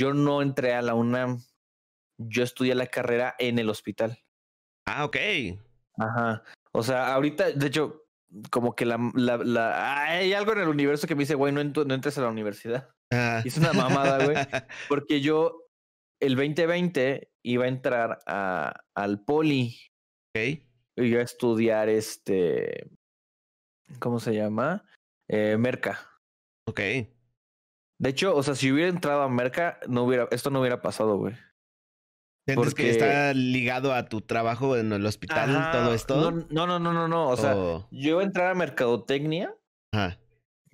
Yo no entré a la UNAM. Yo estudié la carrera en el hospital. Ah, ok. Ajá. O sea, ahorita, de hecho, como que la, hay algo en el universo que me dice, güey, no, entres a la universidad. Ah. Es una mamada, güey. Porque yo el 2020 iba a entrar a, al poli. Ok. Y a estudiar este. ¿Cómo se llama? Eh, merca. Ok. De hecho, o sea, si hubiera entrado a Merca, no hubiera, esto no hubiera pasado, güey. ¿Sientes Porque... que está ligado a tu trabajo en el hospital, y todo esto? No, no, no, no, no. O sea, yo iba a entrar a mercadotecnia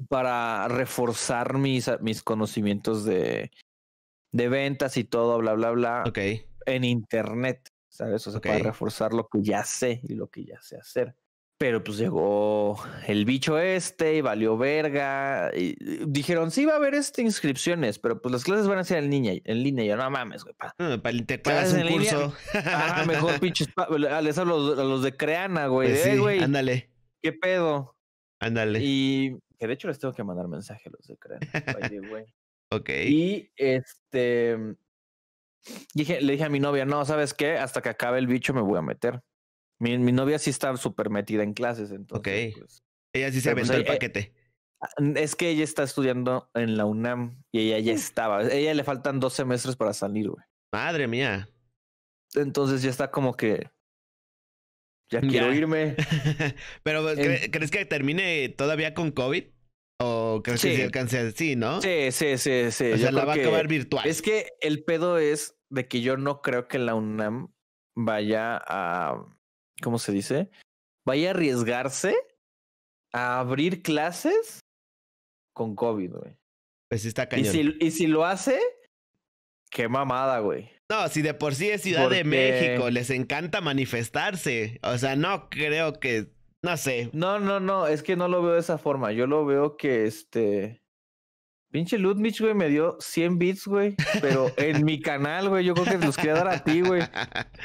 para reforzar mis, mis conocimientos de, de ventas y todo, bla, bla, bla. Ok. En internet, ¿sabes? O sea, para reforzar lo que ya sé y lo que ya sé hacer. Pero pues llegó el bicho este y valió verga. dijeron, sí, va a haber estas inscripciones, pero pues las clases van a ser en línea. En línea. no mames, güey. No, para el intercambio en curso. mejor pinches. a los de Creana, güey. Pues eh, sí, güey. Ándale. ¿Qué pedo? Ándale. Y que de hecho les tengo que mandar mensaje a los de Creana. güey. ok. Y este. Dije, le dije a mi novia, no, ¿sabes qué? Hasta que acabe el bicho me voy a meter. Mi, novia sí está súper metida en clases, entonces. Ok. Pues, ella sí se pues, aventó el eh, paquete. Ah, es que ella está estudiando en la UNAM y ella ya mm. estaba. A ella le faltan dos semestres para salir, güey. Madre mía. Entonces ya está como que. Ya quiero irme. Pero, pues, ¿crees que termine todavía con COVID? ¿O crees que se alcance así, no? Sí, sí, sí, sí. O sea, la va a acabar virtual. Es que el pedo es de que yo no creo que la UNAM vaya a ¿cómo se dice? Vaya a arriesgarse a abrir clases con COVID, güey. Pues está cañón. Y si, lo hace, qué mamada, güey. No, si de por sí es Ciudad de México, les encanta manifestarse. O sea, no creo que. No sé. No, no, no, es que no lo veo de esa forma. Yo lo veo que este. Pinche Ludmich, güey, me dio 100 bits, güey, pero en mi canal, güey, yo creo que los quería dar a ti, güey.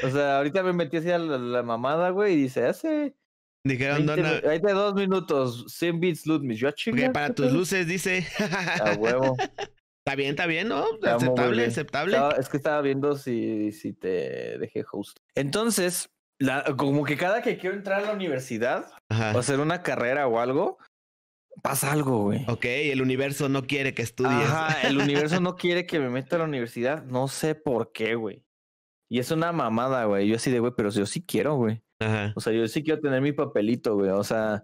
O sea, ahorita me metí así la, la mamada, güey, y dice, hace... Dijeron, Ahí dos minutos, 100 bits Ludmich, yo ah, chingue. para tus luces, dice. huevo. Está bien, está bien, ¿no? aceptable, aceptable. es que estaba viendo si, si te dejé host. Entonces, como que cada que quiero entrar a la universidad o hacer una carrera o algo, pasa algo, güey. Ok, el universo no quiere que estudies. Ajá, el universo no quiere que me meta a la universidad. No sé por qué, güey. Y es una mamada, güey. Yo así de, güey, pero yo sí quiero, güey. Ajá. O sea, yo sí quiero tener mi papelito, güey. O sea,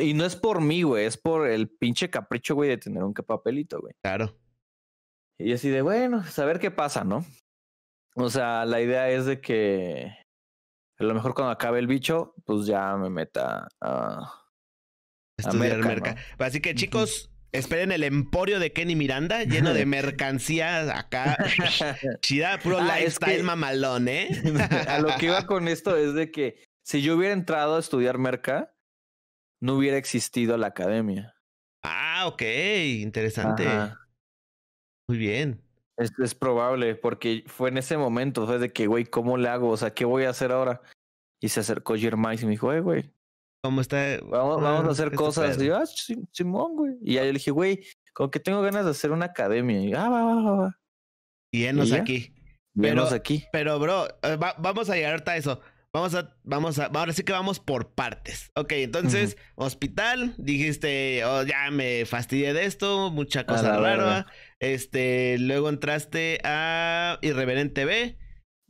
y no es por mí, güey. Es por el pinche capricho, güey, de tener un papelito, güey. Claro. Y así de, bueno, saber qué pasa, ¿no? O sea, la idea es de que a lo mejor cuando acabe el bicho, pues ya me meta a Estudiar merca, pues Así que chicos, esperen el emporio de Kenny Miranda lleno de mercancías acá. Chida, puro ah, lifestyle mamalón, ¿eh? a lo que iba con esto es de que si yo hubiera entrado a estudiar merca, no hubiera existido la academia. Ah, ok, interesante. Muy bien. Es, es, probable, porque fue en ese momento, fue de que, güey, ¿cómo le hago? O sea, ¿qué voy a hacer ahora? Y se acercó Jermais y me dijo, eh, güey, Vamos, está, vamos, a hacer cosas. Y ah, Simón, güey. Y ya yo le dije, güey, como que tengo ganas de hacer una academia. Y ah, va, va, va, aquí. Pero, aquí. Pero, bro, eh, vamos a llegar ahorita a eso. Vamos a, vamos a, ahora sí que vamos por partes. Ok, entonces, hospital, dijiste, oh, ya me fastidié de esto, mucha cosa rara. Este, luego entraste a Irreverente B.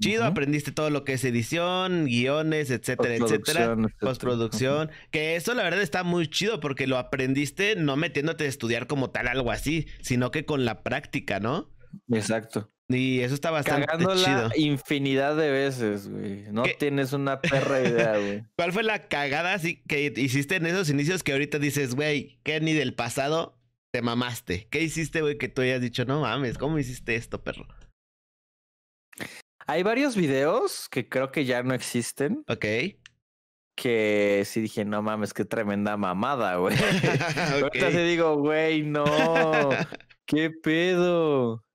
Chido, aprendiste todo lo que es edición, guiones, etcétera, etcétera, postproducción, que eso la verdad está muy chido porque lo aprendiste no metiéndote a estudiar como tal algo así, sino que con la práctica, ¿no? Exacto. Y eso está bastante chido. infinidad de veces, güey. No tienes una perra idea, güey. ¿Cuál fue la cagada así que hiciste en esos inicios que ahorita dices, güey, ni del pasado, te mamaste? ¿Qué hiciste, güey, que tú hayas dicho, no mames, ¿cómo hiciste esto, perro? Hay varios videos que creo que ya no existen. Ok. Que sí dije, no mames, qué tremenda mamada, güey. okay. Ahorita sí digo, güey, no. ¿Qué pedo?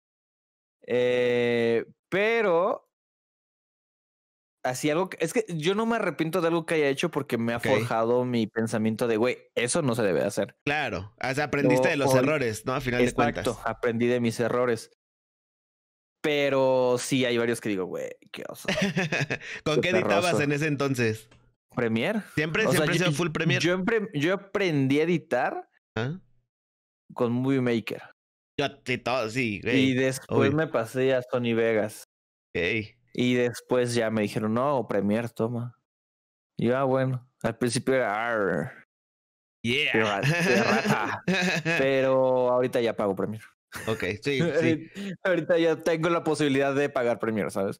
Eh, pero así algo es que yo no me arrepiento de algo que haya hecho porque me ha forjado mi pensamiento de güey, eso no se debe hacer. Claro, o sea, aprendiste de los errores, ¿no? A final de cuentas. Exacto, aprendí de mis errores. Pero sí, hay varios que digo, güey, qué oso. ¿Con qué, editabas en ese entonces? ¿Premier? Siempre, siempre sea, yo, full Premiere. Yo, aprendí a editar ¿Ah? con Movie Maker. Yo todo, sí, Y después me pasé a Sony Vegas. Y después ya me dijeron, no, Premiere, toma. Y ah, bueno. Al principio era Yeah. Pero, pero ahorita ya pago Premiere. Ok, sí, Ahorita ya tengo la posibilidad de pagar premios, ¿sabes?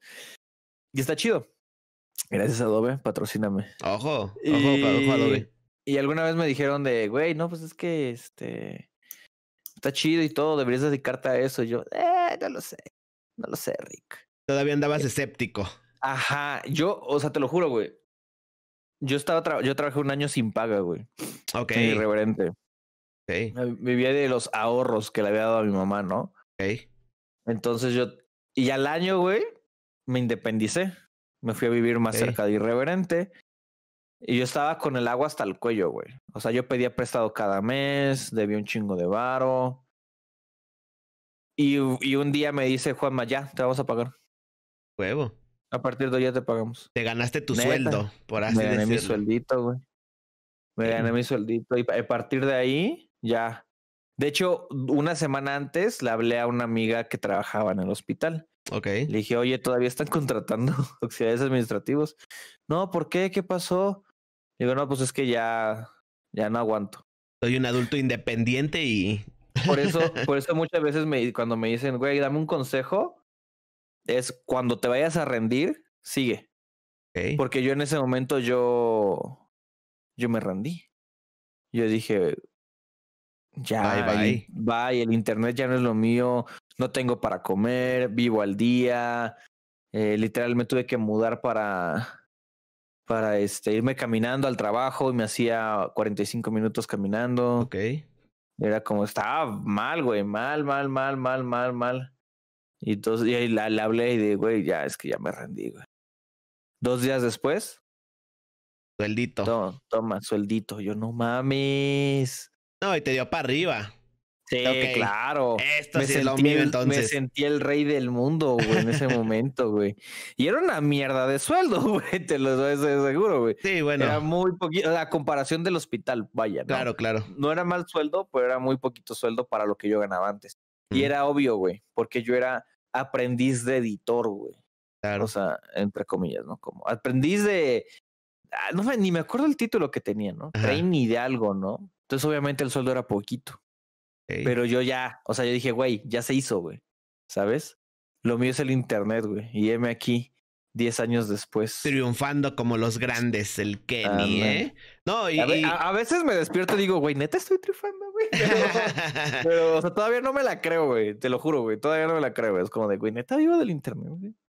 Y está chido. Gracias Adobe, patrocíname. Ojo, ojo, ojo Adobe. Y alguna vez me dijeron de, güey, no, pues es que este está chido y todo, deberías dedicarte a eso. yo, eh, no lo sé, no lo sé, Rick. Todavía andabas eh, escéptico. Ajá, yo, o sea, te lo juro, güey. Yo estaba, yo trabajé un año sin paga, güey. Ok. Irreverente. Vivía de los ahorros que le había dado a mi mamá, ¿no? Ok. Entonces yo, y al año, güey, me independicé. Me fui a vivir más cerca de Irreverente. Y yo estaba con el agua hasta el cuello, güey. O sea, yo pedía prestado cada mes, debía un chingo de varo. Y, y un día me dice Juanma, ya, te vamos a pagar. Huevo. A partir de hoy ya te pagamos. Te ganaste tu sueldo, por así decirlo. Me gané mi sueldito, güey. Me gané mi sueldito. Y a partir de ahí, ya. De hecho, una semana antes le hablé a una amiga que trabajaba en el hospital. Ok. Le dije, oye, todavía están contratando auxiliares administrativos. No, ¿por qué? ¿Qué pasó? digo, no, pues es que ya, ya no aguanto. Soy un adulto independiente y. Por eso, por eso muchas veces me, cuando me dicen, güey, dame un consejo, es cuando te vayas a rendir, sigue. Porque yo en ese momento yo, yo me rendí. Yo dije, ya, bye, El, internet ya no es lo mío, no tengo para comer, vivo al día. Eh, literalmente tuve que mudar para, para este, irme caminando al trabajo y me hacía 45 minutos caminando. Ok. Era como, estaba mal, güey, mal, mal, mal, mal, mal, mal. Y entonces y la, hablé y dije, güey, ya es que ya me rendí, güey. Dos días después. Sueldito. No, toma, sueldito. Yo no mames. No, y te dio para arriba. Sí, claro. Esto me, sentí, es entonces. me sentí el rey del mundo, güey, en ese momento, güey. Y era una mierda de sueldo, güey, te lo doy seguro, güey. Sí, bueno. Era muy poquito, la comparación del hospital, vaya. Claro, claro. No era mal sueldo, pero era muy poquito sueldo para lo que yo ganaba antes. Y era obvio, güey, porque yo era aprendiz de editor, güey. Claro. O sea, entre comillas, ¿no? Como aprendiz de Ah, no ni me acuerdo el título que tenía, ¿no? train de algo, ¿no? Entonces, obviamente, el sueldo era poquito. Pero yo ya, o sea, yo dije, güey, ya se hizo, güey. ¿Sabes? Lo mío es el internet, güey. Y heme aquí, 10 años después. Triunfando como los grandes, el Kenny, ¿eh? No, y. A, veces me despierto y digo, güey, neta estoy triunfando, güey. Pero, pero, o sea, todavía no me la creo, güey. Te lo juro, güey. Todavía no me la creo, güey. Es como de, güey, neta vivo del internet, güey.